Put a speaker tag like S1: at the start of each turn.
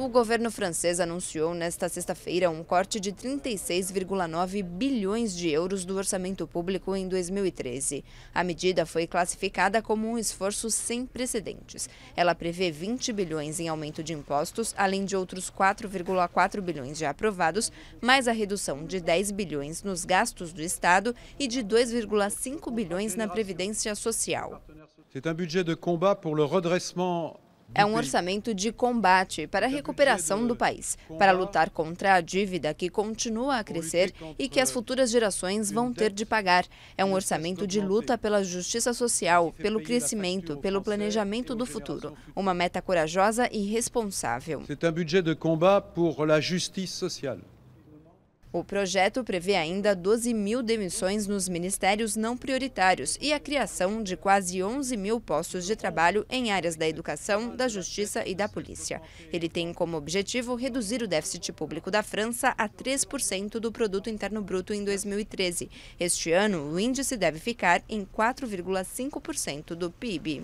S1: O governo francês anunciou nesta sexta-feira um corte de 36,9 bilhões de euros do orçamento público em 2013. A medida foi classificada como um esforço sem precedentes. Ela prevê 20 bilhões em aumento de impostos, além de outros 4,4 bilhões já aprovados, mais a redução de 10 bilhões nos gastos do Estado e de 2,5 bilhões na Previdência Social.
S2: É um budget de combate para o redressement é um
S1: orçamento de combate para a recuperação do país, para lutar contra a dívida que continua a crescer e que as futuras gerações vão ter de pagar. É um orçamento de luta pela justiça social, pelo crescimento, pelo planejamento do futuro. Uma meta corajosa e responsável.
S2: É um budget de combate pela justiça social.
S1: O projeto prevê ainda 12 mil demissões nos ministérios não prioritários e a criação de quase 11 mil postos de trabalho em áreas da educação, da justiça e da polícia. Ele tem como objetivo reduzir o déficit público da França a 3% do produto interno bruto em 2013. Este ano, o índice deve ficar em 4,5% do PIB.